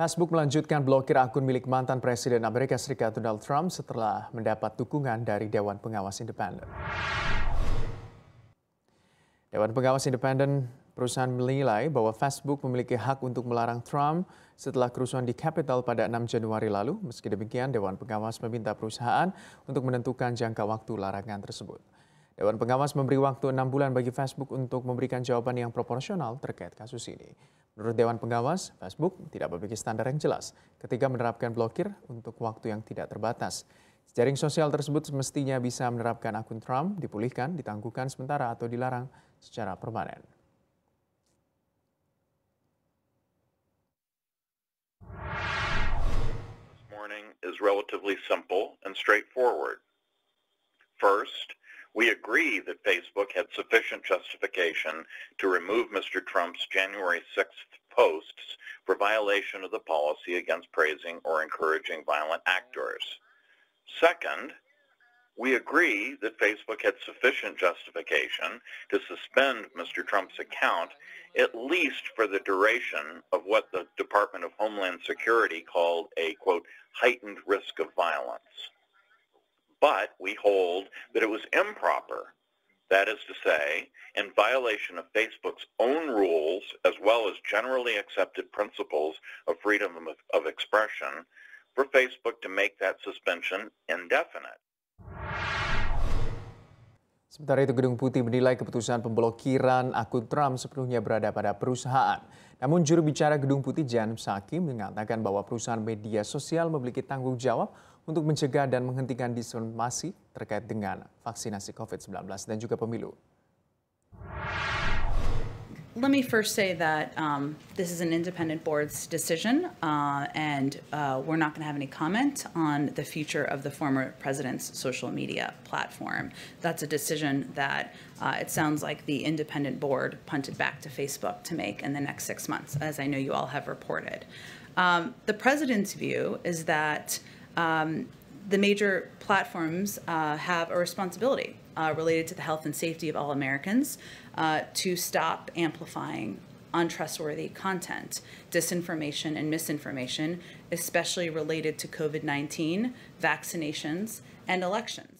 Facebook melanjutkan blokir akun milik mantan Presiden Amerika Serikat Donald Trump setelah mendapat dukungan dari Dewan Pengawas Independen. Dewan Pengawas Independen perusahaan menilai bahwa Facebook memiliki hak untuk melarang Trump setelah kerusuhan di Capitol pada 6 Januari lalu. Meski demikian, Dewan Pengawas meminta perusahaan untuk menentukan jangka waktu larangan tersebut. Dewan Pengawas memberi waktu enam bulan bagi Facebook untuk memberikan jawaban yang proporsional terkait kasus ini. Menurut Dewan Pengawas, Facebook tidak memiliki standar yang jelas ketika menerapkan blokir untuk waktu yang tidak terbatas. Jaring sosial tersebut semestinya bisa menerapkan akun Trump, dipulihkan, ditangguhkan sementara atau dilarang secara permanen. First, We agree that Facebook had sufficient justification to remove Mr. Trump's January 6th posts for violation of the policy against praising or encouraging violent actors. Second, we agree that Facebook had sufficient justification to suspend Mr. Trump's account at least for the duration of what the Department of Homeland Security called a, quote, heightened risk of violence but we hold that it was improper. That is to say, in violation of Facebook's own rules as well as generally accepted principles of freedom of, of expression, for Facebook to make that suspension indefinite. Sementara itu Gedung Putih menilai keputusan pemblokiran akun Trump sepenuhnya berada pada perusahaan. Namun juru bicara Gedung Putih Jan Psaki mengatakan bahwa perusahaan media sosial memiliki tanggung jawab untuk mencegah dan menghentikan disinformasi terkait dengan vaksinasi COVID-19 dan juga pemilu. let me first say that um, this is an independent board's decision, uh, and uh, we're not going to have any comment on the future of the former president's social media platform. That's a decision that uh, it sounds like the independent board punted back to Facebook to make in the next six months, as I know you all have reported. Um, the president's view is that um, the major platforms uh, have a responsibility uh, related to the health and safety of all Americans uh, to stop amplifying untrustworthy content, disinformation, and misinformation, especially related to COVID 19, vaccinations, and elections.